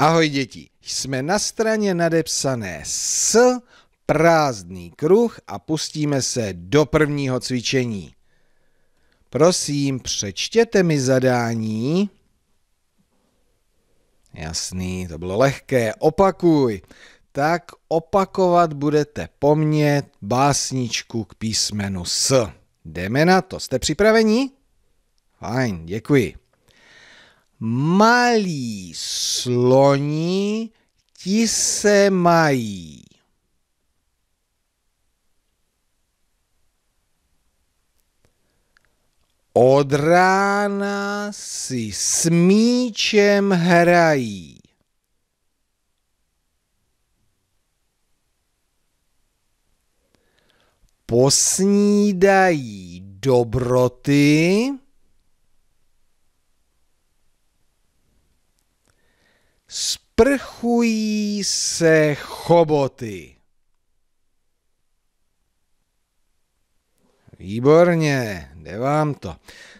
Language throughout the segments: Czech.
Ahoj děti, jsme na straně nadepsané S, prázdný kruh a pustíme se do prvního cvičení. Prosím, přečtěte mi zadání. Jasný, to bylo lehké, opakuj. Tak opakovat budete po mně básničku k písmenu S. Jdeme na to, jste připraveni? Fajn, děkuji malí sloni ti se mají. Od rána si s míčem hrají. Posnídají dobroty, prchují se choboty. Výborně, jde vám to.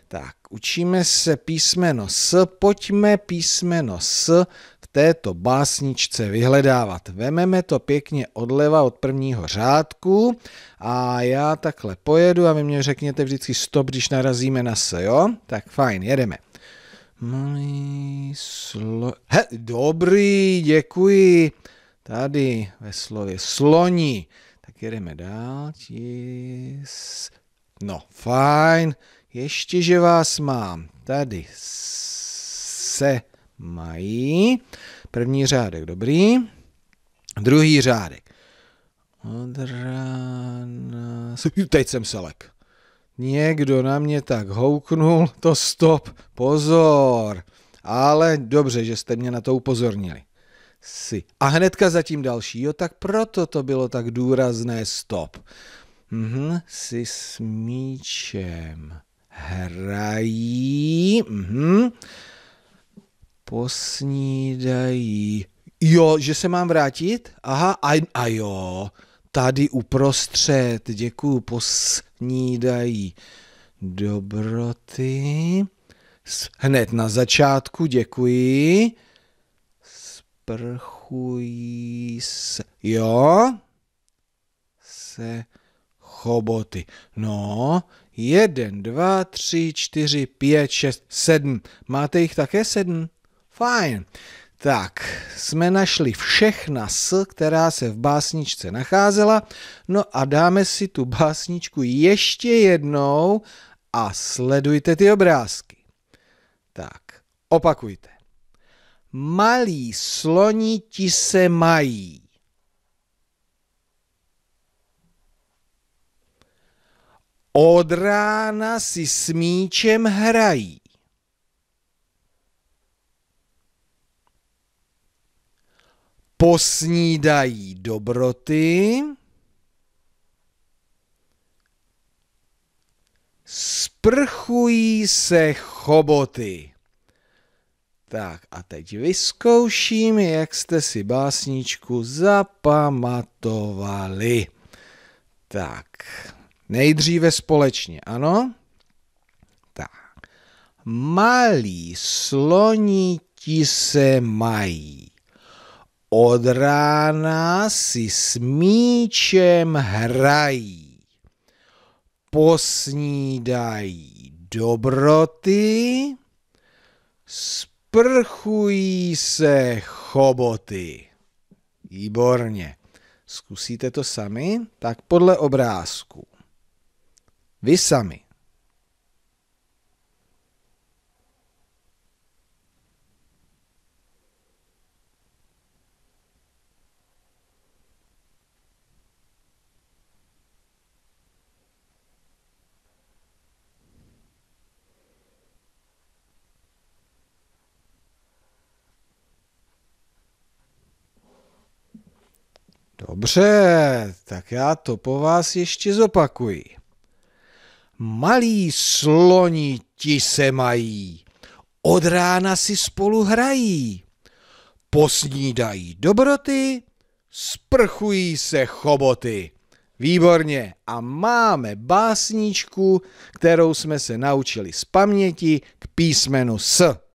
Tak, učíme se písmeno S, pojďme písmeno S v této básničce vyhledávat. Vememe to pěkně odleva od prvního řádku a já takhle pojedu a vy mě řekněte vždycky stop, když narazíme na S, jo? Tak fajn, jedeme. Malý slo... He, dobrý, děkuji. Tady ve slově sloni. Tak jedeme dál. Tis... No, fajn. Ještě, že vás mám. Tady se mají. První řádek dobrý. Druhý řádek. Od rána... Teď jsem selek. Někdo na mě tak houknul, to stop, pozor. Ale dobře, že jste mě na to upozornili. Si. A hnedka zatím další, jo, tak proto to bylo tak důrazné stop. Mhm, si s míčem hrají, mhm, posnídají. Jo, že se mám vrátit? Aha, a, a jo, tady uprostřed. Děkuju, posnídají dobroty. Hned na začátku děkuji. Sprchují se, jo, se choboty. No, jeden, dva, tři, čtyři, pět, šest, sedm. Máte jich také sedm? Fajn. Tak, jsme našli všechna s, která se v básničce nacházela, no a dáme si tu básničku ještě jednou a sledujte ty obrázky. Tak, opakujte. Malí sloni ti se mají. Od rána si s míčem hrají. posnídají dobroty, sprchují se choboty. Tak a teď vyzkouším, jak jste si básničku zapamatovali. Tak, nejdříve společně, ano? Tak. Malí sloni ti se mají. Od rána si s míčem hrají, posnídají dobroty, sprchují se choboty. Výborně. Zkusíte to sami? Tak podle obrázku. Vy sami. Dobře, tak já to po vás ještě zopakuji. Malí sloni ti se mají, od rána si spolu hrají, posnídají dobroty, sprchují se choboty. Výborně. A máme básničku, kterou jsme se naučili z paměti k písmenu S.